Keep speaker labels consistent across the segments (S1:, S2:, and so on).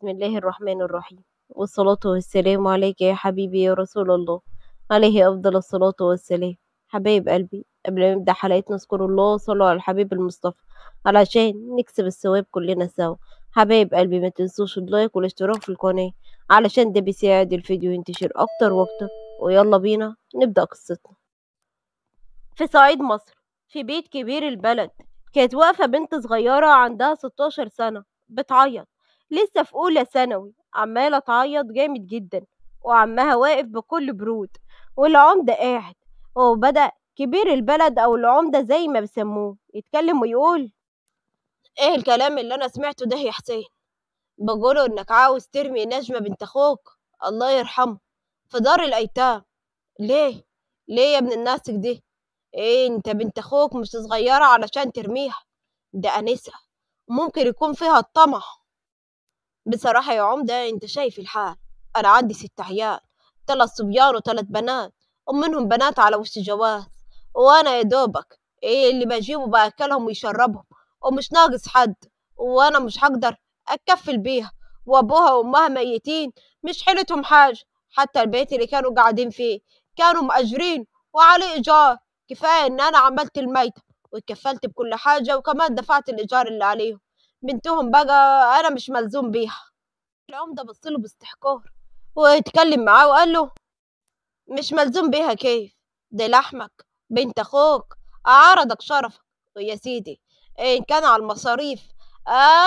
S1: بسم الله الرحمن الرحيم والصلاة والسلام عليك يا حبيبي يا رسول الله عليه أفضل الصلاة والسلام حبايب قلبي قبل ما نبدأ حلقتنا نذكر الله وصلوا على الحبيب المصطفى علشان نكسب الثواب كلنا سوا حبايب قلبي ما تنسوش اللايك والاشتراك في القناة علشان ده بيساعد الفيديو ينتشر أكتر وأكتر ويلا بينا نبدأ قصتنا في صعيد مصر في بيت كبير البلد كانت واقفة بنت صغيرة عندها 16 سنة بتعيط لسه في أولى ثانوي عمالة تعيط جامد جدا وعمها واقف بكل برود والعمدة قاعد وبدأ كبير البلد أو العمدة زي ما بيسموه يتكلم ويقول إيه الكلام اللي أنا سمعته ده يا حسين بقوله إنك عاوز ترمي نجمة بنت أخوك الله يرحمه في دار الأيتام ليه؟ ليه يا ابن الناس دي؟ إيه أنت بنت أخوك مش صغيرة علشان ترميها ده أنسة ممكن يكون فيها الطمع بصراحة يا عمدة انت شايف الحال أنا عندي ست عيال ثلاث صبيان وتلات بنات ومنهم بنات على وش جواز وأنا يا دوبك إيه اللي بجيبه بأكلهم ويشربهم ومش ناقص حد وأنا مش هقدر أتكفل بيها وأبوها وأمها ميتين مش حيلتهم حاجة حتى البيت اللي كانوا قاعدين فيه كانوا مأجرين وعليه إيجار كفاية إن أنا عملت الميتة واتكفلت بكل حاجة وكمان دفعت الإيجار اللي عليهم بنتهم بقى انا مش ملزوم بيها العمدة بصله باستحقار واتكلم معاه وقال له مش ملزوم بيها كيف دي لحمك بنت اخوك اعرضك شرفك يا سيدي ان كان على المصاريف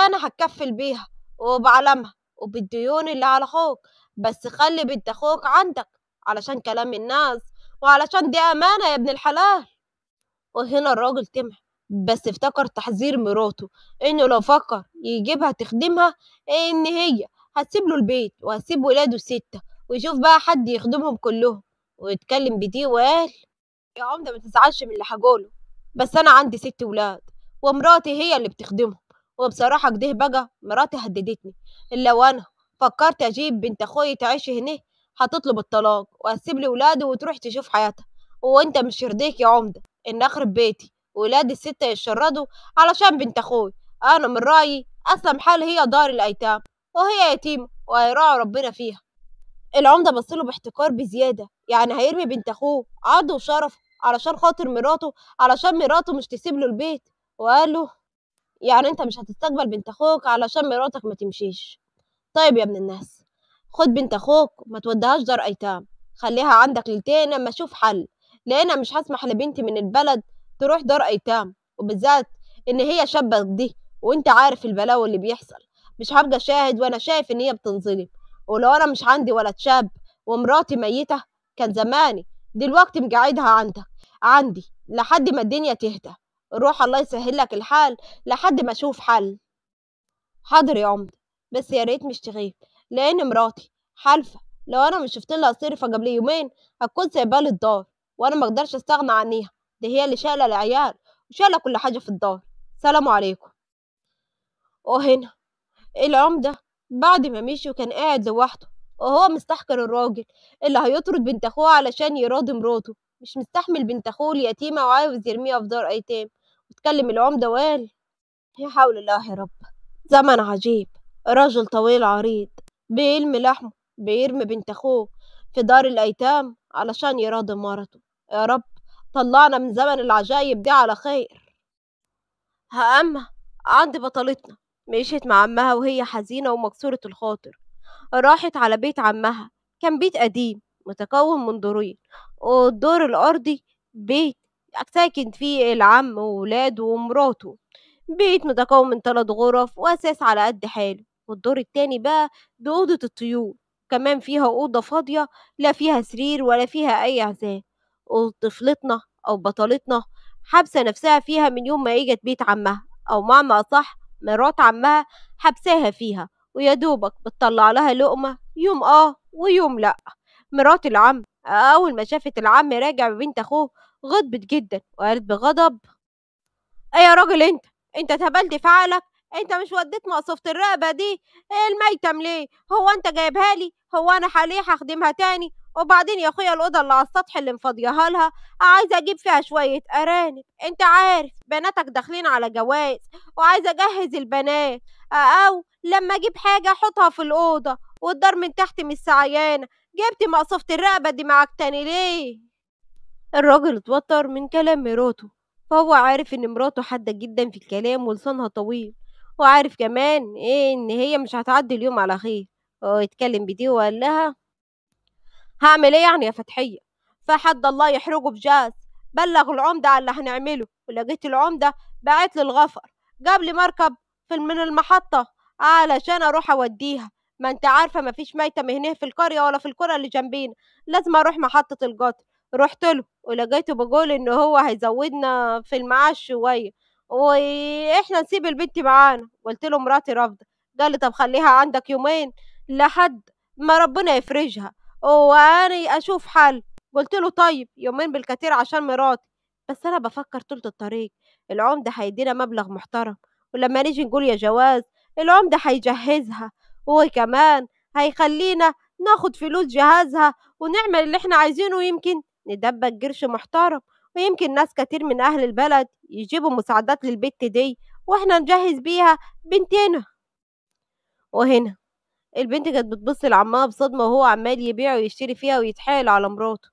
S1: انا هتكفل بيها وبعلمها وبالديون اللي على اخوك بس خلي بنت اخوك عندك علشان كلام الناس وعلشان دي امانه يا ابن الحلال وهنا الراجل تمه بس افتكر تحذير مراته انه لو فكر يجيبها تخدمها ان هي هتسيب له البيت وهتسيب ولاده ستة ويشوف بقى حد يخدمهم كلهم ويتكلم بدي وقال يا عمدة ما تزعلش من اللي هقوله بس انا عندي ست ولاد ومراتي هي اللي بتخدمهم وبصراحة كده بقى مراتي هددتني لو انا فكرت أجيب بنت أخوي تعيش هنا هتطلب الطلاق وهتسيب لي ولادي وتروح تشوف حياتها وأنت مش يرضيك يا عمدة إن أخرب بيتي ولاد الستة يتشردوا علشان بنت أخوي أنا من رأيي أسلم حال هي دار الأيتام وهي يتيمة وهيراعي ربنا فيها العمدة بصله باحتكار بزيادة يعني هيرمي بنت أخوه عرضه وشرفه علشان خاطر مراته علشان مراته مش تسيب له البيت وقال له يعني أنت مش هتستقبل بنت أخوك علشان مراتك ما تمشيش طيب يا ابن الناس خد بنت أخوك ما توديهاش دار أيتام خليها عندك ليلتين أما أشوف حل لأن مش هسمح لبنتي من البلد تروح دار ايتام وبالذات ان هي شابه دي وانت عارف البلاوي اللي بيحصل مش هبقى شاهد وانا شايف ان هي بتنظلم ولو انا مش عندي ولد شاب ومراتي ميته كان زماني دلوقتي مقعدها عندك عندي لحد ما الدنيا تهدى روح الله يسهل لك الحال لحد ما اشوف حل حاضر يا عمد بس يا ريت مش تغيب لان مراتي حالفه لو انا مش شفت لها صرفه قبل يومين هتكون سايبالي الدار وانا مقدرش استغنى عنيها دي هي اللي شايلة العيال وشايلة كل حاجة في الدار سلام عليكم وهنا العمدة بعد ما مشي وكان قاعد لوحده وهو مستحقر الراجل اللي هيطرد بنت اخوه علشان يراضي مراته مش مستحمل بنت اخوه اليتيمة وعاوز يرميها في دار ايتام واتكلم العمدة وقال يا حول الله يا رب زمن عجيب رجل طويل عريض بيلم لحمه بيرمي بنت اخوه في دار الايتام علشان يراضي مرته يا رب طلعنا من زمن العجايب دي على خير هأما عند بطلتنا مشيت مع عمها وهي حزينة ومكسورة الخاطر راحت على بيت عمها كان بيت قديم متكون من دورين والدور الأرضي بيت ساكن فيه العم وولاده ومراته بيت متكون من تلات غرف وأساس على قد حاله والدور التاني بقى بأوضة أوضة الطيور كمان فيها أوضة فاضية لا فيها سرير ولا فيها أي عزاء وطفلتنا أو بطلتنا حابسة نفسها فيها من يوم ما إجت بيت عمها أو معنى أصح مرات عمها حبساها فيها ويا دوبك بتطلع لها لقمة يوم آه ويوم لأ مرات العم أول ما شافت العم راجع ببنت أخوه غضبت جدا وقالت بغضب إيه يا راجل أنت أنت تهبلت فعلك أنت مش وديت مقصوفة الرقبة دي إيه الميتم ليه هو أنت جايبها لي هو أنا حاليه هخدمها تاني وبعدين يا اخويا الاوضه اللي على السطح اللي مفضيها لها عايزه اجيب فيها شويه ارانب انت عارف بناتك داخلين على جواز وعايزه اجهز البنات او لما اجيب حاجه احطها في الاوضه والدار من تحت مش سعيانه جبت مقصوفه الرقبه دي معاك تاني ليه الراجل اتوتر من كلام مراته فهو عارف ان مراته حاده جدا في الكلام ولسانها طويل وعارف كمان ايه ان هي مش هتعدي اليوم على خير هو يتكلم بدي وقال لها هعمل ايه يعني يا فتحية فحد الله يحرجه بجاز بلغ العمدة على اللي هنعمله ولقيت العمدة بعت للغفر الغفر جاب لي مركب في من المحطة علشان أروح أوديها ما أنت عارفة مفيش ميتة هنا في القرية ولا في القرى اللي جنبينا لازم أروح محطة القطر رحت له ولقيته بقول إن هو هيزودنا في المعاش شوية وإحنا نسيب البنت معانا قلت له مراتي رافضة قال لي طب خليها عندك يومين لحد ما ربنا يفرجها وانا اشوف حل قلت له طيب يومين بالكتير عشان مراتي بس انا بفكر طول الطريق العمده هيدينا مبلغ محترم ولما نيجي نقول يا جواز العمده هيجهزها وكمان هيخلينا ناخد فلوس جهازها ونعمل اللي احنا عايزينه يمكن ندبك قرش محترم ويمكن ناس كتير من أهل البلد يجيبوا مساعدات للبت دي واحنا نجهز بيها بنتنا وهنا البنت كانت بتبص لعمها بصدمة وهو عمال يبيع ويشتري فيها ويتحايل على مراته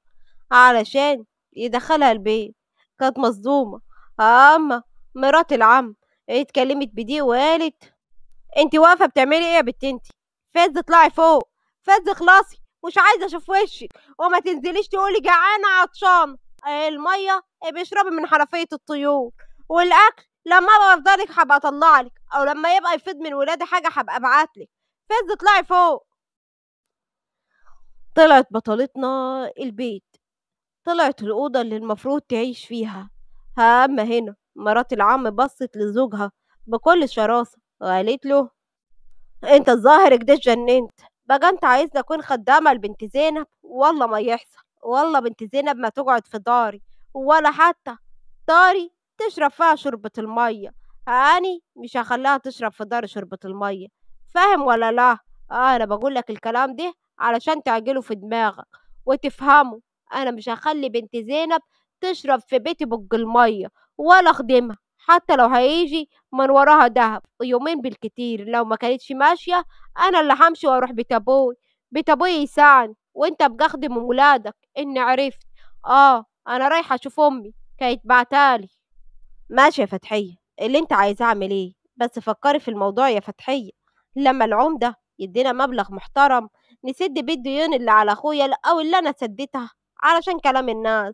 S1: علشان يدخلها البيت كانت مصدومة أما مرات العم اتكلمت بدي وقالت انت واقفة بتعملي ايه يا بنت انت فاز اطلعي فوق فاز اخلصي مش عايزة اشوف وشك وما تنزليش تقولي جعانة عطشانة المية بيشربي من حنفية الطيور والأكل لما ابقى افضلك هبقى اطلعلك او لما يبقى يفيض من ولادي حاجة هبقى ابعتلك فاز اطلعي فوق طلعت بطلتنا البيت طلعت الأوضة اللي المفروض تعيش فيها ها أما هنا مرات العم بصت لزوجها بكل شراسة وقالت له انت الظاهر كده اتجننت بقى انت عايزني اكون خدامة لبنت زينب والله ما يحصل والله بنت زينب ما تقعد في داري ولا حتى داري تشرب فيها شوربة المية هاني مش هخليها تشرب في داري شوربة المية فاهم ولا لا آه انا بقول لك الكلام ده علشان تعجله في دماغك وتفهمه انا مش هخلي بنت زينب تشرب في بيتي بق الميه ولا اخدمها حتى لو هيجي من وراها دهب يومين بالكتير لو ما كانتش ماشيه انا اللي همشي واروح بيت ابوي بيت ابوي يساعني وانت أخدم ولادك اني عرفت اه انا رايحه اشوف امي كانت بعتالي ماشي يا فتحيه اللي انت عايزه اعمل ايه بس فكري في الموضوع يا فتحيه لما العمدة يدينا مبلغ محترم نسد بيه الديون اللي على أخويا أو اللي أنا سديتها علشان كلام الناس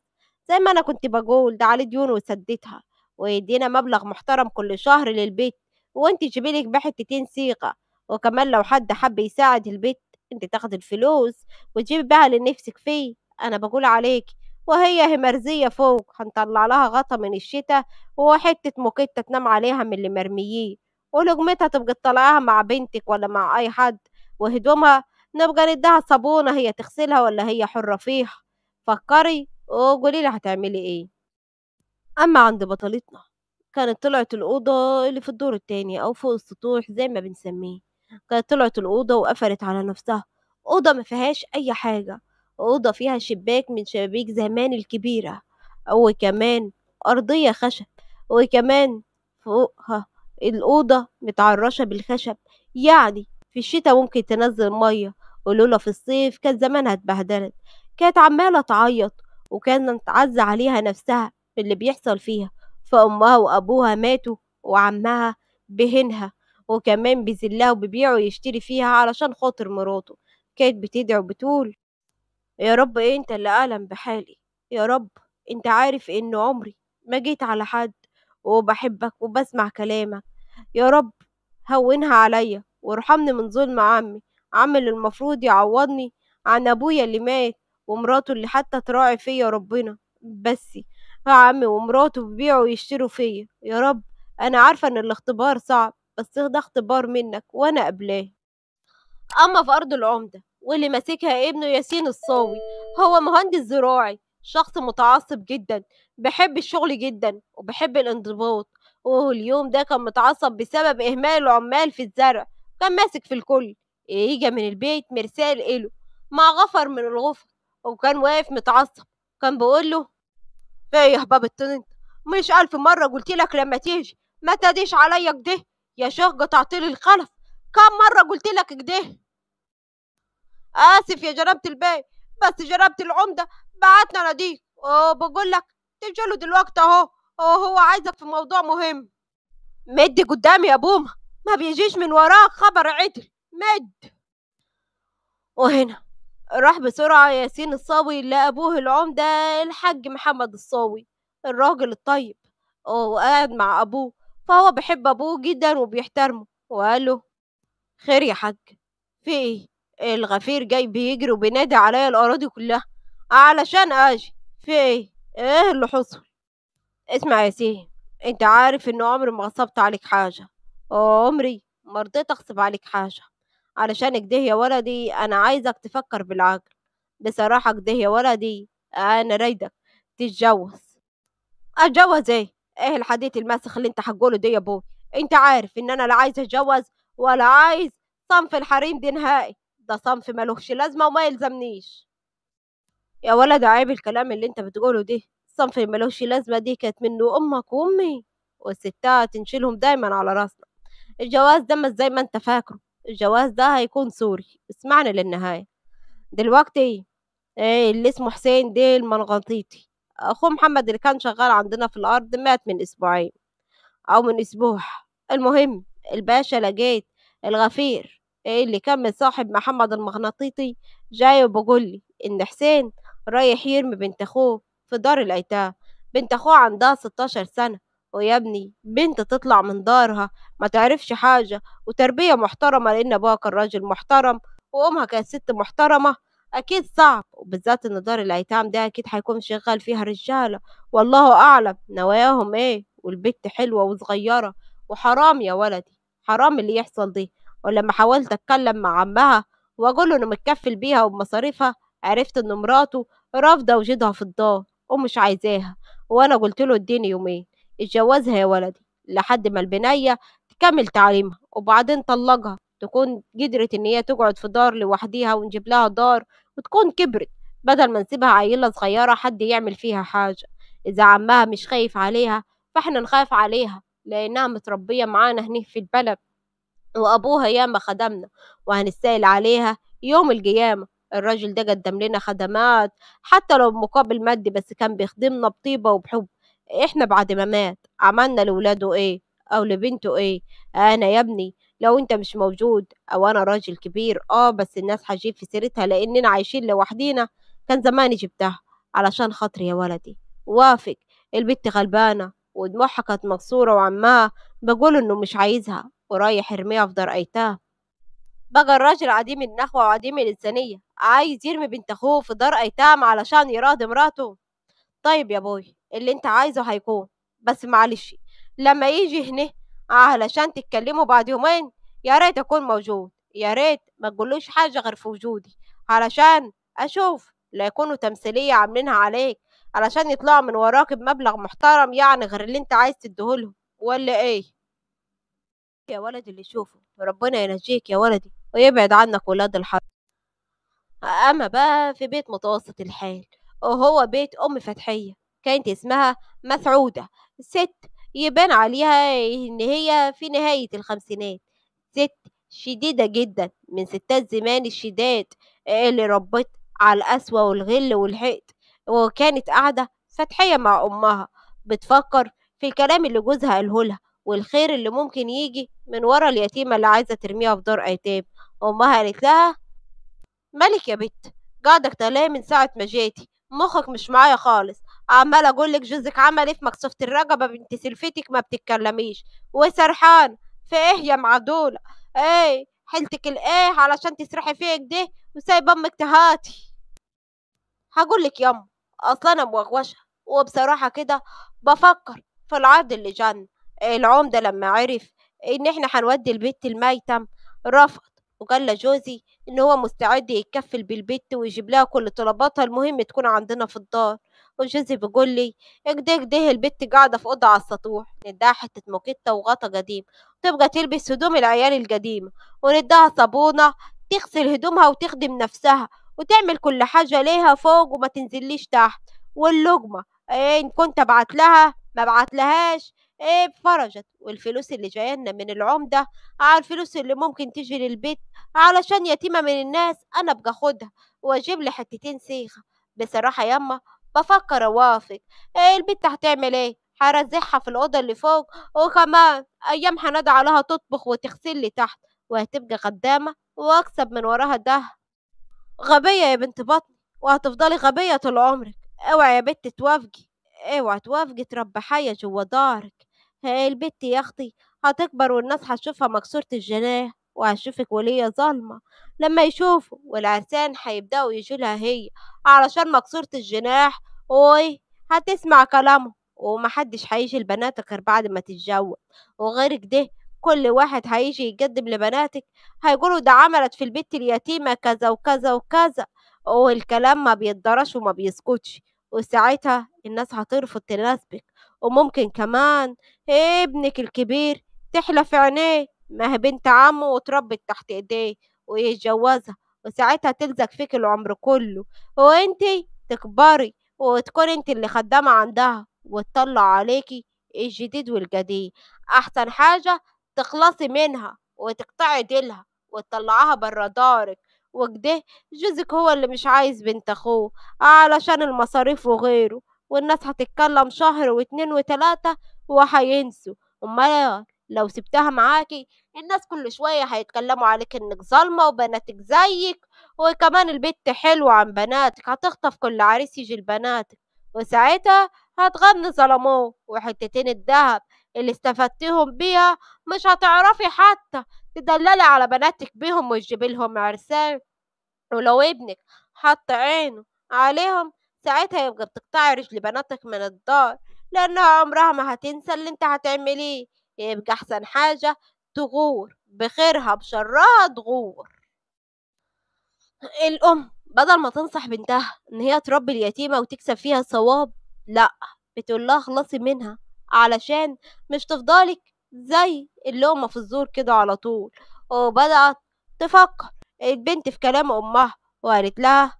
S1: زي ما أنا كنت بقول ده عليه ديون وسديتها ويدينا مبلغ محترم كل شهر للبيت وانت تجيبيلك بحتتين سيقة وكمان لو حد حب يساعد البيت انت تاخد الفلوس وتجيبي بها اللي نفسك فيه انا بقول عليك وهي همرزية فوق هنطلع لها غطا من الشتاء وحتة موكيت تنام عليها من اللي مرمييه ولقمتها تبقى تطلعها مع بنتك ولا مع أي حد وهدومها نبقى ندها صابونة هي تغسلها ولا هي حرة فيها فكري وقولي لي هتعملي ايه أما عند بطلتنا كانت طلعت الأوضة اللي في الدور التاني أو فوق السطوح زي ما بنسميه كانت طلعت الأوضة وقفلت على نفسها أوضة ما فيهاش أي حاجة أوضة فيها شباك من شبابيك زمان الكبيرة وكمان أرضية خشب وكمان فوقها الأوضة متعرشة بالخشب يعني في الشتاء ممكن تنزل مية ولولا في الصيف كان زمانها اتبهدلت كانت عمالة تعيط وكانت عز عليها نفسها باللي بيحصل فيها فأمها وأبوها ماتوا وعمها بهنها وكمان بيذلها وبيبيعه ويشتري فيها علشان خاطر مراته كانت بتدعي وبتقول يا رب انت اللي أعلم بحالي يا رب انت عارف ان عمري ما جيت على حد وبحبك وبسمع كلامك يا رب هونها عليا وارحمني من ظلم عمي عمي اللي المفروض يعوضني عن أبويا اللي مات ومراته اللي حتى تراعي فيا ربنا بس عمي ومراته بيبيعوا ويشتروا فيا يا رب أنا عارفة إن الاختبار صعب بس ده اختبار منك وأنا قبلاه أما في أرض العمدة واللي ماسكها ابنه ياسين الصاوي هو مهندس زراعي شخص متعصب جدا بحب الشغل جدا وبحب الانضباط اليوم ده كان متعصب بسبب إهمال العمال في الزرع كان ماسك في الكل يجي من البيت مرسال إله مع غفر من الغفر وكان واقف متعصب كان بقول له ايه يا باب الطنط مش ألف مرة قلت لك لما تيجي ما تديش عليا كده يا شيخ قطعتلي الخلف كم مرة قلت لك كده آسف يا جربت الباي بس جربت العمدة بعتنا ناديك وبقول لك تجي له دلوقتي اهو هو عايزك في موضوع مهم مد قدامي يا بومة ما بيجيش من وراك خبر عدل مد وهنا راح بسرعة ياسين الصاوي لأبوه العمدة الحاج محمد الصاوي الراجل الطيب وقاعد مع أبوه فهو بيحب أبوه جدا وبيحترمه وقال له خير يا حاج في ايه الغفير جاي بيجري وبينادي عليا الأراضي كلها علشان اجي في ايه ايه اللي حصل اسمع يا سيه انت عارف ان عمري ما غصبت عليك حاجه عمري ما رضيت اغصب عليك حاجه علشان كده يا ولدي انا عايزك تفكر بالعقل بصراحه كده يا ولدي انا رايدك تتجوز اتجوز ايه ايه الحديث الماسخ اللي انت هتقوله دي يا ابوي انت عارف ان انا لا عايز اتجوز ولا عايز صنف الحريم دي نهائي ده صنف ملوش لازمه وما يلزمنيش يا ولد عيب الكلام اللي انت بتقوله ده صنف ملوش لازمة دي كانت منه أمك وأمي والستات نشيلهم دايما على راسنا الجواز ده مش زي ما انت فاكره الجواز ده هيكون سوري اسمعني للنهاية دلوقتي ايه اللي اسمه حسين ده المنغطيطي أخوه محمد اللي كان شغال عندنا في الأرض مات من أسبوعين أو من أسبوع المهم الباشا لقيت الغفير ايه اللي كان من صاحب محمد المغناطيطي جاي وبقولي إن حسين رايح يرمي بنت أخوه في دار الأيتام بنت أخوه عندها 16 سنة ويا ابني بنت تطلع من دارها ما تعرفش حاجة وتربية محترمة لأن أبوها كان راجل محترم وأمها كانت ست محترمة أكيد صعب وبالذات إن دار الأيتام ده أكيد هيكون شغال فيها رجالة والله أعلم نواياهم إيه والبت حلوة وصغيرة وحرام يا ولدي حرام اللي يحصل دي ولما حاولت أتكلم مع عمها وأقول له إنه متكفل بيها وبمصاريفها عرفت إن مراته رافضة وجدها في الدار ومش عايزاها وأنا قلت له اديني يومين اتجوزها يا ولدي لحد ما البنية تكمل تعليمها وبعدين طلقها تكون قدرت إن هي تقعد في دار لوحديها ونجيب لها دار وتكون كبرت بدل ما نسيبها عيلة صغيرة حد يعمل فيها حاجة إذا عمها مش خايف عليها فإحنا نخاف عليها لأنها متربية معانا هنا في البلد وأبوها ياما خدمنا وهنسأل عليها يوم القيامة الراجل ده قدم لنا خدمات حتى لو مقابل مادي بس كان بيخدمنا بطيبة وبحب احنا بعد ما مات عملنا لولاده ايه او لبنته ايه انا يا ابني لو انت مش موجود او انا راجل كبير اه بس الناس هجيب في سيرتها لاننا عايشين لوحدينا كان زماني جبتها علشان خاطري يا ولدي وافق البت غلبانة ودموعها كانت مكسورة وعماها بقول انه مش عايزها ورايح ارميها في دار ايتام بقى الراجل عديم النخوة وعديم الإنسانية عايز يرمي بنت أخوه في دار أيتام علشان يراضي مراته طيب يا بوي اللي انت عايزه هيكون بس معلش لما يجي هنا علشان تتكلموا بعد يومين يا ريت أكون موجود يا ريت ما تقولوش حاجة غير في وجودي علشان أشوف لا يكونوا تمثيلية عاملينها عليك علشان يطلعوا من وراك بمبلغ محترم يعني غير اللي انت عايز تديهولهم ولا ايه يا ولدي اللي شوفه ربنا ينجيك يا ولدي ويبعد عنك ولاد الحرام أما بقى في بيت متوسط الحال وهو بيت أم فتحية كانت اسمها مسعودة ست يبان عليها إن هي في نهاية الخمسينات ست شديدة جدا من ستات زمان الشداد اللي ربت على القسوة والغل والحقد وكانت قاعدة فتحية مع أمها بتفكر في الكلام اللي جوزها قالهولها والخير اللي ممكن يجي من ورا اليتيمة اللي عايزة ترميها في دار أيتام أمها قالت لها مالك يا بت قاعدك تلاقي من ساعة ما جيتي مخك مش معايا خالص عمال اقولك جوزك عمل ايه في مكسوفة الرقبة بنت سلفتك ما بتتكلميش وسرحان في ايه يا معدولة ايه حيلتك الايه علشان تسرحي فيك ده وسايب امك تهاتي هقولك يما اصلا انا مغوشه وبصراحة كده بفكر في العرض اللي جن العمدة لما عرف ان احنا هنودي البيت الميتم رفض وقال لجوزي إن هو مستعد يتكفل بالبت ويجيب لها كل طلباتها المهم تكون عندنا في الدار وجوزي بيقول لي اكده اكده البت قاعدة في أوضة على السطوح نديها حتة موكيتة وغطا قديم وتبقى تلبس هدوم العيال القديمة ونديها صابونة تغسل هدومها وتخدم نفسها وتعمل كل حاجة ليها فوق وما تنزليش تحت واللقمة إيه، إن كنت أبعت لها ما بعت لهاش فرجت والفلوس اللي جايه لنا من العمده على الفلوس اللي ممكن تجي للبيت علشان يتيمه من الناس انا ابقى خدها واجيب لي حتتين سيخه بصراحه يما بفكر اوافق إيه، البيت هتعمل ايه هرزحها في الأوضة اللي فوق وكمان أيام هنادى عليها تطبخ وتغسل لي تحت وهتبقى خدامة وأكسب من وراها ده غبية يا بنت بطني وهتفضلي غبية طول عمرك اوعي يا بنت توافقي اوعي توافقي تربي حية جوا دارك البت يا أختي هتكبر والناس هتشوفها مكسورة الجناح وهتشوفك ولية ظالمة لما يشوفوا والعرسان هيبدأوا يشيلها هي علشان مكسورة الجناح وي هتسمع كلامه ومحدش هيجي لبناتك بعد ما تتجوز وغير كده كل واحد هيجي يقدم لبناتك هيقولوا ده عملت في البيت اليتيمة كذا وكذا وكذا والكلام ما بيتدرش وما بيسكتش وساعتها الناس هترفض تناسبك وممكن كمان ابنك الكبير تحلى في عينيه ما هي بنت عمه وتربت تحت ايديه ويتجوزها وساعتها تلزق فيك العمر كله وانتي تكبري وتكون انت اللي خدامة عندها وتطلع عليكي الجديد والجديد احسن حاجة تخلصي منها وتقطعي ديلها وتطلعها برا دارك وكده جوزك هو اللي مش عايز بنت اخوه علشان المصاريف وغيره والناس هتتكلم شهر واتنين وتلاتة وهينسوا امال لو سبتها معاكي الناس كل شوية هيتكلموا عليك انك ظالمة وبناتك زيك وكمان البت حلوة عن بناتك هتخطف كل عريس يجي لبناتك وساعتها هتغني ظلموه وحتتين الدهب اللي استفدتهم بيها مش هتعرفي حتى تدللي على بناتك بيهم وتجيبي لهم عرسان ولو ابنك حط عينه عليهم ساعتها يبقى بتقطعي رجل بناتك من الدار لأنها عمرها ما هتنسى اللي انت هتعمليه يبقى أحسن حاجة تغور بخيرها بشرها تغور الأم بدل ما تنصح بنتها إن هي تربي اليتيمة وتكسب فيها ثواب لأ بتقول لها خلصي منها علشان مش تفضلك زي اللقمة في الزور كده على طول وبدأت تفكر البنت في كلام أمها وقالت لها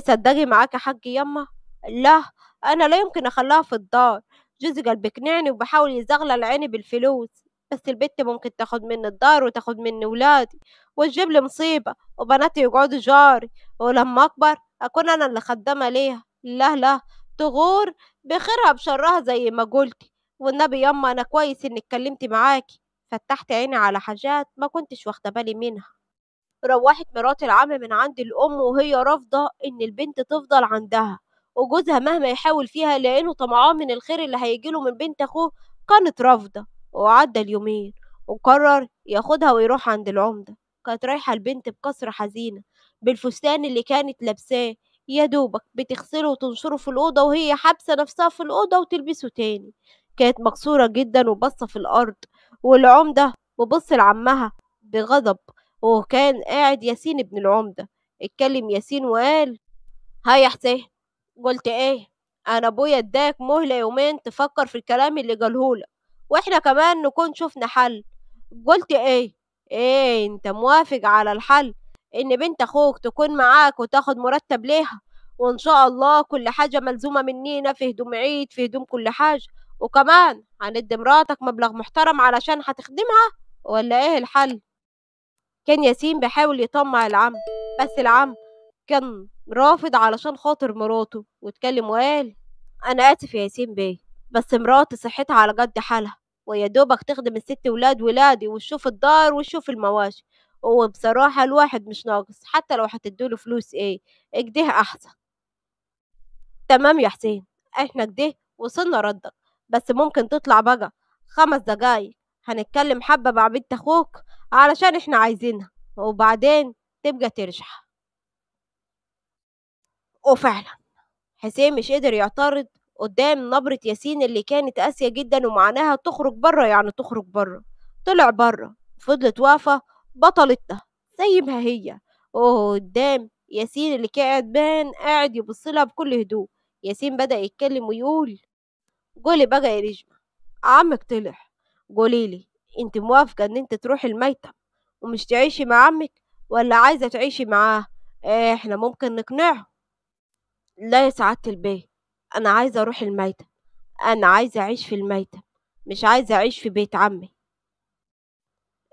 S1: تصدقي معاك يا حاج يما لا أنا لا يمكن أخليها في الدار جوزي قلبك بيقنعني وبحاول يزغلل عيني بالفلوس بس البت ممكن تاخد مني الدار وتاخد مني ولادي وتجيب لي مصيبة وبناتي يقعدوا جاري ولما أكبر أكون أنا اللي خدامة ليها لا لا تغور بخيرها بشرها زي ما قلتي والنبي يما أنا كويس إني اتكلمت معاكي فتحت عيني على حاجات ما كنتش واخدة بالي منها روحت مرات العم من عند الأم وهي رافضة إن البنت تفضل عندها وجوزها مهما يحاول فيها لأنه طمعان من الخير اللي هيجيله من بنت أخوه كانت رافضة وعدى اليومين وقرر ياخدها ويروح عند العمدة كانت رايحة البنت بكسرة حزينة بالفستان اللي كانت لابساه يا دوبك بتغسله وتنشره في الأوضة وهي حابسة نفسها في الأوضة وتلبسه تاني كانت مكسورة جدا وبصة في الأرض والعمدة وبص لعمها بغضب وكان قاعد ياسين ابن العمدة اتكلم ياسين وقال هاي يا حسين قلت ايه انا ابويا اداك مهلة يومين تفكر في الكلام اللي قالهولك واحنا كمان نكون شفنا حل قلت ايه ايه انت موافق على الحل ان بنت اخوك تكون معاك وتاخد مرتب ليها وان شاء الله كل حاجة ملزومة منينا في هدوم عيد في هدوم كل حاجة وكمان هندي مراتك مبلغ محترم علشان هتخدمها ولا ايه الحل كان ياسين بيحاول يطمع العم بس العم كان رافض علشان خاطر مراته واتكلم وقال انا اسف يا ياسين بيه بس مراتي صحتها على قد حالها ويا دوبك تخدم الست ولاد ولادي وتشوف الدار وتشوف المواشي وبصراحة الواحد مش ناقص حتى لو هتدوله فلوس ايه اجده احسن تمام يا حسين احنا كده وصلنا ردك بس ممكن تطلع بقى خمس دقايق هنتكلم حبة مع بنت اخوك علشان احنا عايزينها وبعدين تبقى ترجع وفعلا حسين مش قدر يعترض قدام نبرة ياسين اللي كانت قاسية جدا ومعناها تخرج بره يعني تخرج بره طلع بره فضلت واقفة بطلتها زي ما هي وقدام ياسين اللي قاعد بان قاعد يبصلها بكل هدوء ياسين بدأ يتكلم ويقول قولي بقى يا نجمة عمك طلع قوليلي انت موافقة ان انت تروحي الميتة ومش تعيشي مع عمك ولا عايزة تعيشي معاه آه، احنا ممكن نقنعه لا يا سعادة البيه انا عايزة اروح الميتة انا عايزة اعيش في الميتة مش عايزة اعيش في بيت عمي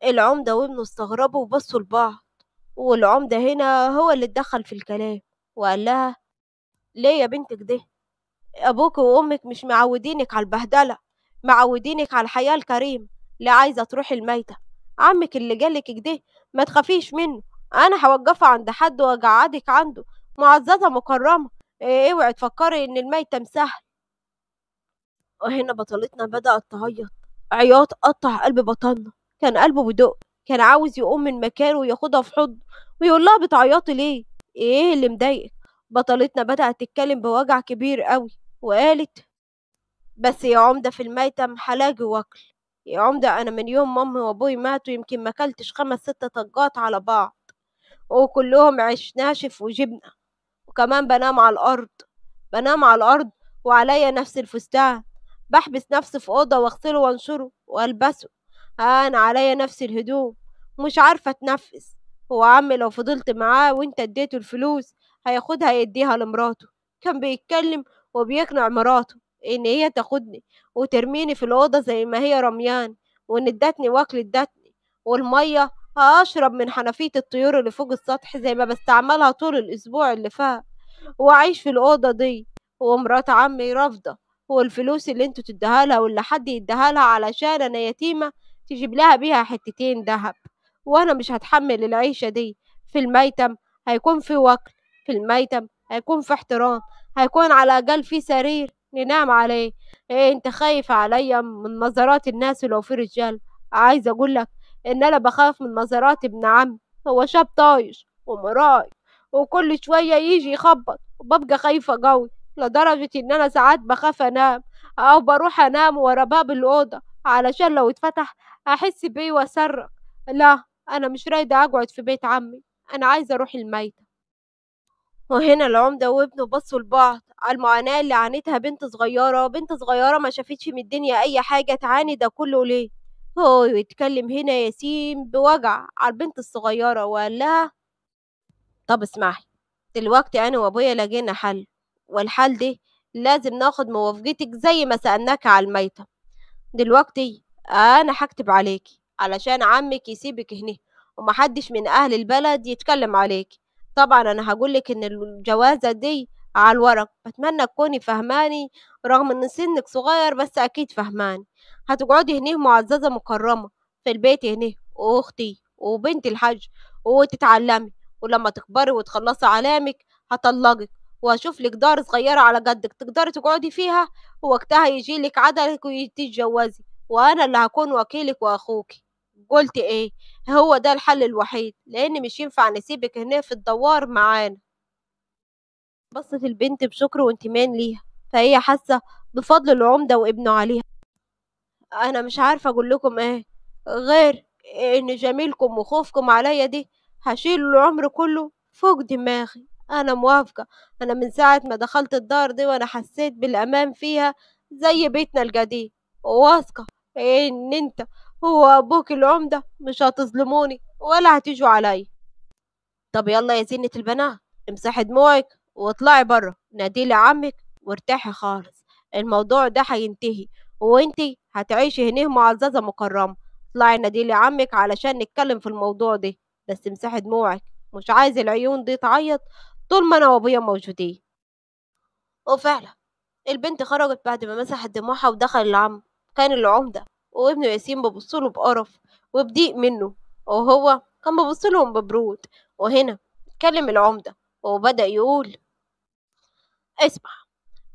S1: العمدة وابنه استغربوا وبصوا لبعض والعمدة هنا هو اللي اتدخل في الكلام وقال لها ليه يا بنتك ده أبوك وأمك مش معودينك على البهدلة معودينك على الحياة الكريمة لا عايزة تروحي الميتة عمك اللي جالك كده ما تخافيش منه أنا هوقفه عند حد وأقعدك عنده معززة مكرمة إيه اوعي تفكري إن الميتة مسهل وهنا بطلتنا بدأت تعيط عياط قطع قلب بطلنا كان قلبه بدق كان عاوز يقوم من مكانه وياخدها في حضنه ويقول لها بتعيطي ليه ايه اللي مضايقك بطلتنا بدأت تتكلم بوجع كبير قوي وقالت بس يا عمدة في الميتم حلاج واكل يا عمدة أنا من يوم مامي وأبوي ماتوا يمكن مكلتش خمس ست طجات على بعض وكلهم عيش ناشف وجبنة وكمان بنام على الأرض بنام على الأرض وعليا نفس الفستان بحبس نفسي في أوضة واغسله وانشره والبسه أنا عليا نفس الهدوم مش عارفة اتنفس هو عمي لو فضلت معاه وانت اديته الفلوس هياخدها يديها لمراته كان بيتكلم وبيقنع مراته إن هي تاخدني وترميني في الأوضة زي ما هي رميان وإن ادتني وأكل ادتني والمية هاشرب من حنفية الطيور اللي فوق السطح زي ما بستعملها طول الأسبوع اللي فات وأعيش في الأوضة دي ومرات عمي رافضة والفلوس اللي انتوا تديها لها واللي حد يديها لها علشان أنا يتيمة تجيب لها بيها حتتين دهب وأنا مش هتحمل العيشة دي في الميتم هيكون في وكل في الميتم هيكون في احترام هيكون على الأقل في سرير ننام عليه ايه انت خايف عليا من نظرات الناس لو في رجال عايز اقول لك ان انا بخاف من نظرات ابن عمي هو شاب طايش ومراي وكل شوية يجي يخبط وببقى خايفة قوي لدرجة ان انا ساعات بخاف انام او بروح انام ورا باب الأوضة علشان لو اتفتح احس بيه واصرخ لا انا مش رايدة اقعد في بيت عمي انا عايزة اروح الميتة وهنا العمدة وابنه بصوا لبعض على المعاناة اللي عانتها بنت صغيرة بنت صغيرة ما شافتش من الدنيا أي حاجة تعاني ده كله ليه هو يتكلم هنا ياسين بوجع على البنت الصغيرة وقال لها طب اسمعي دلوقتي أنا وأبويا لقينا حل والحل ده لازم ناخد موافقتك زي ما سألناك على الميتة دلوقتي أنا هكتب عليكي علشان عمك يسيبك هنا ومحدش من أهل البلد يتكلم عليكي طبعا انا هقولك ان الجوازة دي على الورق بتمنى تكوني فهماني رغم ان سنك صغير بس اكيد فهماني هتقعدي هنا معززة مكرمة في البيت هنا واختي وبنت الحاج وتتعلمي ولما تكبري وتخلصي علامك هطلقك واشوف لك دار صغيرة على قدك تقدري تقعدي فيها ووقتها يجيلك عدلك وتتجوزي وانا اللي هكون وكيلك واخوكي قلت ايه هو ده الحل الوحيد لان مش ينفع نسيبك هنا في الدوار معانا بصت البنت بشكر وانتمان ليها فهي حاسة بفضل العمدة وابنه عليها انا مش عارفة اقول لكم ايه غير ان جميلكم وخوفكم عليا دي هشيل العمر كله فوق دماغي انا موافقة انا من ساعة ما دخلت الدار دي وانا حسيت بالامان فيها زي بيتنا الجديد وواثقة ان انت هو أبوك العمدة مش هتظلموني ولا هتيجوا علي طب يلا يا زينة البنات امسحي دموعك واطلعي بره ناديلي عمك وارتاحي خالص الموضوع ده هينتهي وانتي هتعيشي هنيه الزازة مكرمة اطلعي ناديلي عمك علشان نتكلم في الموضوع ده بس امسحي دموعك مش عايز العيون دي تعيط طول ما انا وابويا موجودين وفعلا البنت خرجت بعد ما مسحت دموعها ودخل العم كان العمدة وابنه ياسين ببصله بقرف وبضيق منه وهو كان ببصلهم ببرود وهنا اتكلم العمدة وبدأ يقول اسمع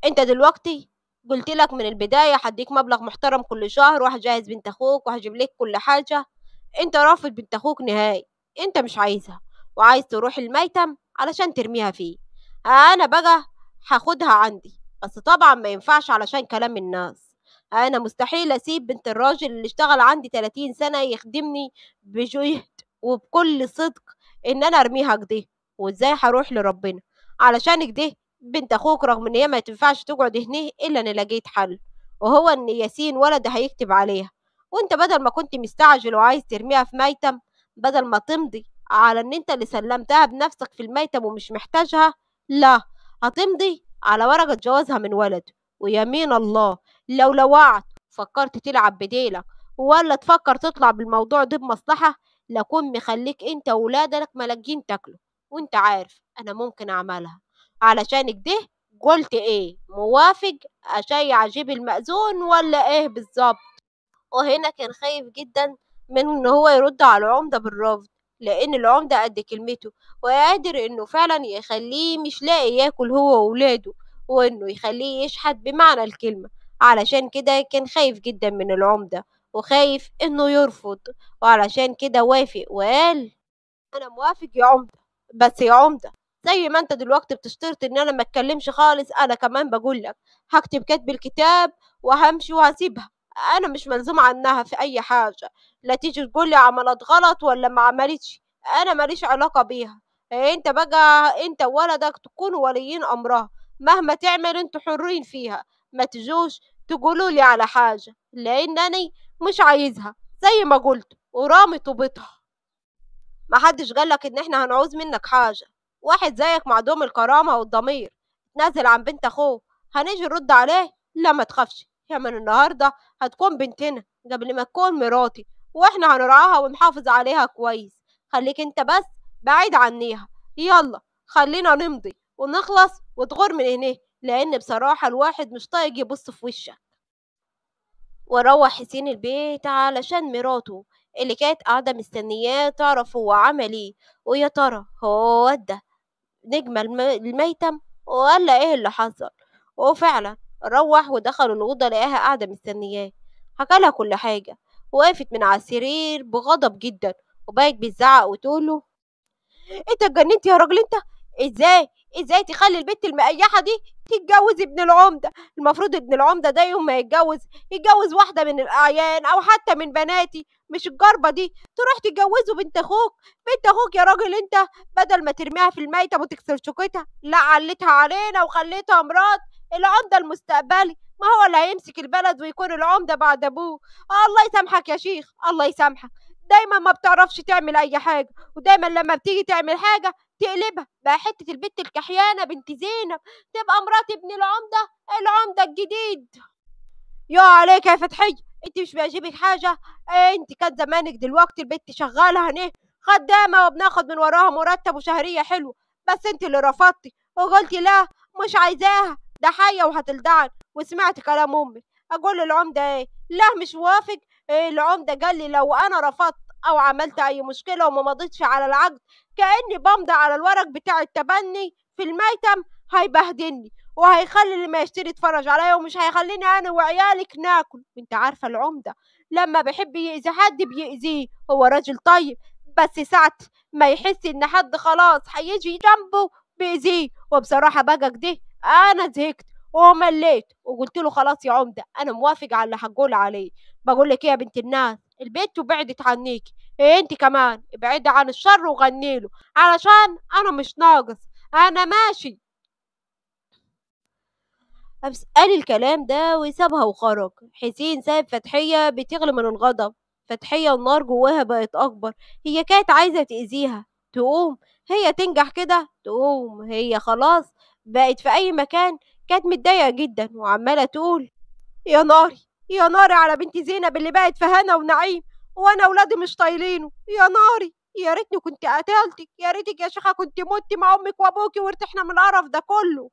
S1: انت دلوقتي قلت لك من البداية هديك مبلغ محترم كل شهر وهجهز بنت اخوك وهجيب لك كل حاجة انت رافض بنت اخوك نهائي انت مش عايزها وعايز تروح الميتم علشان ترميها فيه انا بقى هاخدها عندي بس طبعا ما ينفعش علشان كلام الناس انا مستحيل اسيب بنت الراجل اللي اشتغل عندي 30 سنه يخدمني بجهد وبكل صدق ان انا ارميها كده وازاي هروح لربنا علشان كده بنت اخوك رغم ان هي ما تنفعش تقعد هنا الا انا لقيت حل وهو ان ياسين ولد هيكتب عليها وانت بدل ما كنت مستعجل وعايز ترميها في ميتم بدل ما تمضي على ان انت اللي سلمتها بنفسك في الميتم ومش محتاجها لا هتمضي على ورقة جوازها من ولد ويمين الله لو لوعت فكرت تلعب بديلك ولا تفكر تطلع بالموضوع ده بمصلحة لكون مخليك انت وولادك ملاجين تاكله وانت عارف انا ممكن اعملها علشان كده قلت ايه موافق اشيع اجيب المأذون ولا ايه بالظبط وهنا كان خايف جدا من ان هو يرد على العمدة بالرفض لان العمدة قد كلمته وقادر انه فعلا يخليه مش لاقي ياكل هو وولاده وانه يخليه يشحت بمعنى الكلمة علشان كده كان خايف جدا من العمدة وخايف إنه يرفض وعلشان كده وافق وقال أنا موافق يا عمدة بس يا عمدة زي ما انت دلوقتي بتشترط ان انا ما اتكلمش خالص انا كمان بقولك هكتب كاتب الكتاب وهمشي وهسيبها انا مش ملزوم عنها في اي حاجة لا تيجي تقولي عملت غلط ولا ما عملتش انا ماليش علاقة بيها انت بقى انت وولدك تكونوا وليين امرها مهما تعمل انتوا حرين فيها ما تجوش تقولوا لي على حاجة لأنني مش عايزها زي ما قلت ورامي طوبتها محدش قالك إن إحنا هنعوز منك حاجة واحد زيك معدوم الكرامة والضمير نازل عن بنت أخوه هنيجي نرد عليه لا ما تخافش يا من النهاردة هتكون بنتنا قبل ما تكون مراتي وإحنا هنرعاها ونحافظ عليها كويس خليك أنت بس بعيد عنيها يلا خلينا نمضي ونخلص وتغور من هنا لأن بصراحة الواحد مش طايق يبص في وشك وروح حسين البيت علشان مراته اللي كانت قاعدة مستنياه تعرف هو عمل ايه ويا ترى هو ودى نجم الميتم ولا ايه اللي حصل وفعلا روح ودخل الأوضة لقاها قاعدة مستنياه حكالها كل حاجة وقفت من على السرير بغضب جدا وبقت بتزعق وتقوله انت إيه اتجننت يا راجل انت ازاي ازاي تخلي البنت المقيحه دي تتجوز ابن العمده المفروض ابن العمده ده يوم ما يتجوز يتجوز واحده من الاعيان او حتى من بناتي مش الجربه دي تروح تتجوزه بنت اخوك بنت اخوك يا راجل انت بدل ما ترميها في الميتة وتكسر شوكتها لا علتها علينا وخليتها مرات العمده المستقبلي ما هو اللي هيمسك البلد ويكون العمده بعد ابوه الله يسامحك يا شيخ الله يسامحك دايما ما بتعرفش تعمل اي حاجه ودايما لما بتيجي تعمل حاجه تقلبها بقى حته البت الكحيانه بنت زينب تبقى مرات ابن العمده العمده الجديد يا عليك يا فتحيه انت مش بيعجبك حاجه إيه، انت كان زمانك دلوقتي البت شغاله هنيه خدامه وبناخد من وراها مرتب وشهريه حلوه بس انت اللي رفضتي وقلتي لا مش عايزاها ده حيه وهتلدعن وسمعت كلام امي اقول للعمده ايه لا مش موافق إيه، العمده قال لي لو انا رفضت او عملت اي مشكله وما مضيتش على العقد كاني بمضي على الورق بتاع التبني في الميتم هيبهدلني وهيخلي اللي ما يشتري يتفرج عليا ومش هيخليني انا وعيالك ناكل انت عارفه العمده لما بيحب يأذي حد بيأذيه هو راجل طيب بس ساعة ما يحس ان حد خلاص هيجي جنبه بيأذيه وبصراحة بقى ده انا زهقت ومليت وقلت له خلاص يا عمدة انا موافق على اللي هقول عليه بقول لك ايه يا بنت الناس البيت وبعدت عنيك إيه انت كمان ابعدي عن الشر وغني له علشان انا مش ناقص انا ماشي أمس قال الكلام ده وسابها وخرج حسين ساب فتحية بتغلي من الغضب فتحية النار جواها بقت أكبر هي كانت عايزة تأذيها تقوم هي تنجح كده تقوم هي خلاص بقت في أي مكان كانت متضايقة جدا وعمالة تقول يا ناري يا ناري على بنت زينب اللي بقت في هنا ونعيم وانا ولادي مش طايلينه يا ناري يا ريتني كنت قتلتك يا ريتك يا شيخه كنت متي مع امك وابوكي وارتحنا من القرف ده كله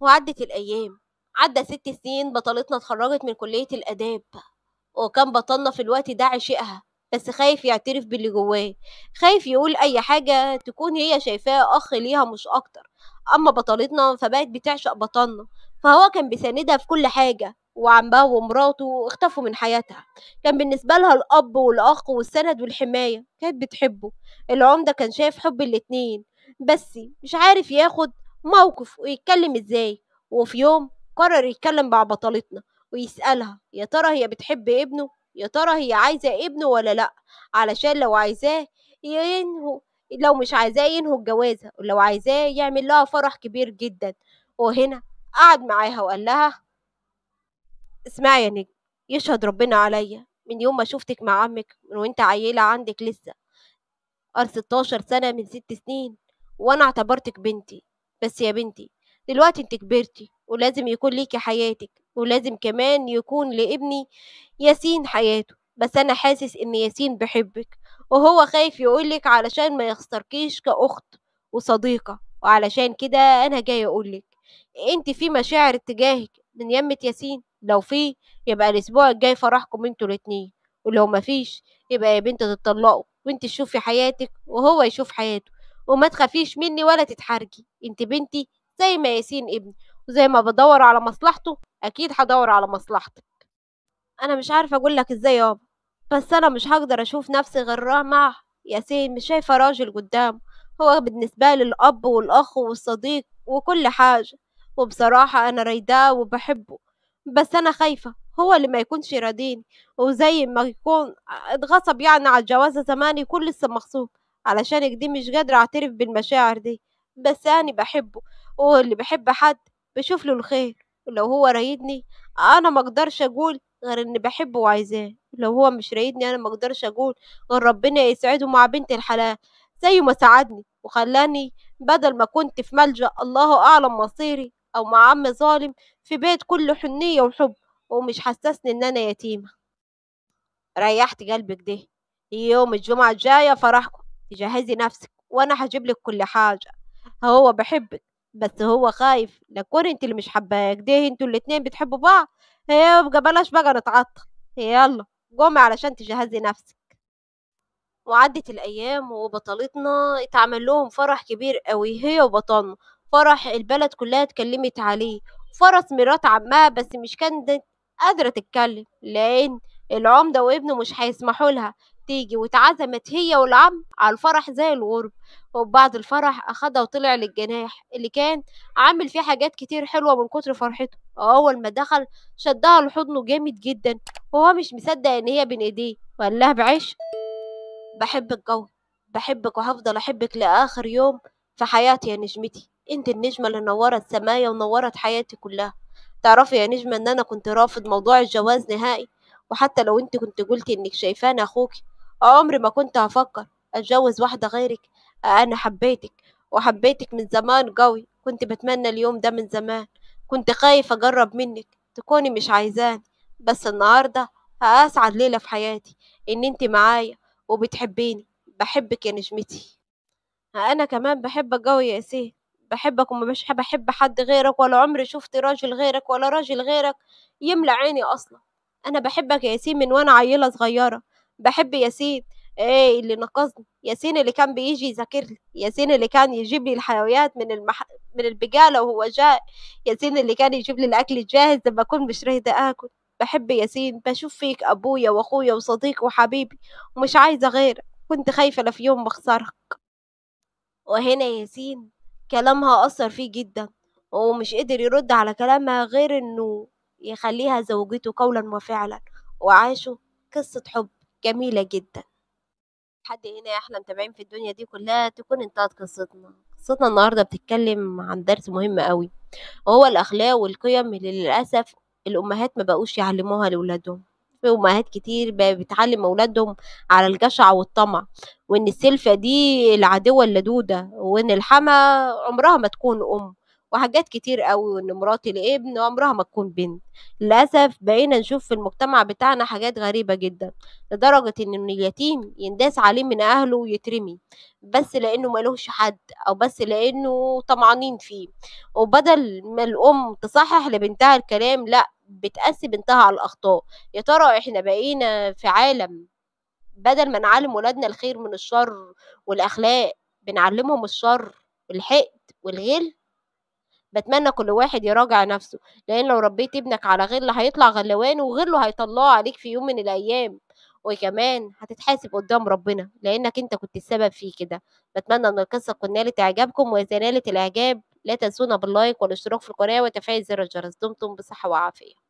S1: وعدت الايام عدى ست سنين بطلتنا اتخرجت من كليه الاداب وكان بطلنا في الوقت ده عشقها بس خايف يعترف باللي جواه خايف يقول اي حاجه تكون هي شايفاه اخ ليها مش اكتر اما بطلتنا فبقت بتعشق بطلنا فهو كان بيساندها في كل حاجة وعمها ومراته اختفوا من حياتها كان بالنسبة لها الأب والأخ والسند والحماية كانت بتحبه العمدة كان شايف حب الاتنين بس مش عارف ياخد موقف ويتكلم ازاي وفي يوم قرر يتكلم مع بطلتنا ويسألها يا ترى هي بتحب ابنه يا ترى هي عايزة ابنه ولا لأ علشان لو عايزاه ينهو لو مش عايزاه ينهو الجوازة ولو عايزاه يعمل لها فرح كبير جدا وهنا قعد معاها وقال لها اسمعي يا نجم يشهد ربنا عليا من يوم ما شفتك مع عمك من وانت عيلة عندك لسه قال ستاشر سنة من ست سنين وانا اعتبرتك بنتي بس يا بنتي دلوقتي انت كبرتي ولازم يكون ليكي حياتك ولازم كمان يكون لابني ياسين حياته بس انا حاسس ان ياسين بحبك وهو خايف يقولك علشان ما يخسركيش كأخت وصديقة وعلشان كده انا جاي اقولك انت في مشاعر اتجاهك من يمة ياسين لو في يبقى الاسبوع الجاي فرحكم انتوا الاتنين ولو مفيش يبقى يا بنت تتطلقوا وانت تشوفي حياتك وهو يشوف حياته وما تخافيش مني ولا تتحرجي انت بنتي زي ما ياسين ابني وزي ما بدور على مصلحته اكيد هدور على مصلحتك انا مش عارفه اقول لك ازاي يابا بس انا مش هقدر اشوف نفسي غير مع ياسين مش شايفه راجل قدام هو بالنسبه لي الاب والاخ والصديق وكل حاجه وبصراحة أنا رايداه وبحبه بس أنا خايفة هو اللي ما يكونش راضيني وزي ما يكون اتغصب يعني على الجوازة زماني كل لسه مغصوب علشان كده مش قادرة أعترف بالمشاعر دي بس أنا بحبه واللي بحب حد بشوف له الخير ولو هو رايدني أنا مقدرش أقول غير إني بحبه وعايزاه لو هو مش رايدني أنا مقدرش أقول غير ربنا يسعده مع بنت الحلال زي ما ساعدني وخلاني بدل ما كنت في ملجأ الله أعلم مصيري أو مع عم ظالم في بيت كله حنية وحب ومش حسسني إن أنا يتيمة ريحت قلبك ده يوم الجمعة الجاية فرحكم تجهزي نفسك وأنا هجيب لك كل حاجة هو بحبك بس هو خايف لكون انت اللي مش حباك ده انتوا الاتنين بتحبوا بعض إيه، يبقى بلاش بقى نتعطل يلا قومي علشان تجهزي نفسك وعدت الأيام وبطلتنا اتعمل لهم فرح كبير قوي هي وبطلنا فرح البلد كلها اتكلمت عليه فرس مرات عمها بس مش كانت قادرة تتكلم لأن العمدة وابنه مش هيسمحوا لها تيجي واتعزمت هي والعم على الفرح زي الغرب وبعد الفرح أخدها وطلع للجناح اللي كان عامل فيه حاجات كتير حلوة من كتر فرحته وأول ما دخل شدها لحضنه جامد جدا وهو مش مصدق إن هي بين إيديه وقال لها بعيش بحبك قوي بحبك وهفضل أحبك لآخر يوم في حياتي يا نجمتي انت النجمة اللي نورت سمايا ونورت حياتي كلها تعرفي يا نجمة ان انا كنت رافض موضوع الجواز نهائي وحتى لو انت كنت قلتي انك شايفاني اخوكي عمري ما كنت هفكر اتجوز واحدة غيرك انا حبيتك وحبيتك من زمان قوي كنت بتمنى اليوم ده من زمان كنت خايف اجرب منك تكوني مش عايزاني بس النهاردة هأسعد ليلة في حياتي إن أنت معايا وبتحبيني بحبك يا نجمتي أنا كمان بحبك قوي يا سيه بحبك ومش بحب حد غيرك ولا عمري شفت راجل غيرك ولا راجل غيرك يملى عيني اصلا انا بحبك يا ياسين من وانا عيله صغيره بحب ياسين ايه اللي نقصني ياسين اللي كان بيجي يذاكر لي ياسين اللي كان يجيب لي الحلويات من المح... من البقاله وهو جاء ياسين اللي كان يجيب لي الاكل الجاهز لما اكون مش رايده اكل بحب ياسين بشوف فيك ابويا واخويا وصديقي وحبيبي ومش عايزه غيرك كنت خايفه لا في يوم بخسرك وهنا ياسين كلامها أثر فيه جدا ومش قدر يرد على كلامها غير إنه يخليها زوجته قولا وفعلا وعاشوا قصة حب جميلة جدا لحد هنا احنا متابعين في الدنيا دي كلها تكون انتهت قصتنا قصتنا النهاردة بتتكلم عن درس مهم قوي وهو الأخلاق والقيم اللي للأسف الأمهات ما بقوش يعلموها لأولادهم في امهات كتير بتعلم اولادهم على الجشع والطمع وان السلفه دي العدوه اللدوده وان الحما عمرها ما تكون ام وحاجات كتير قوي وان مراتي لابن عمرها ما تكون بنت للاسف بقينا نشوف في المجتمع بتاعنا حاجات غريبه جدا لدرجه ان اليتيم ينداس عليه من اهله ويترمي بس لانه ملوش حد او بس لانه طمعانين فيه وبدل ما الام تصحح لبنتها الكلام لا بتقاسي بنتها على الاخطاء يا ترى احنا بقينا في عالم بدل ما نعلم ولادنا الخير من الشر والاخلاق بنعلمهم الشر والحقد والغل بتمنى كل واحد يراجع نفسه لان لو ربيت ابنك على غل هيطلع غلوان وغله هيطلعه عليك في يوم من الايام وكمان هتتحاسب قدام ربنا لانك انت كنت السبب فيه كده بتمنى ان القصه تكون نالت اعجابكم واذا نالت الاعجاب لا تنسونا باللايك والاشتراك في القناة وتفعيل زر الجرس دمتم بصحة وعافية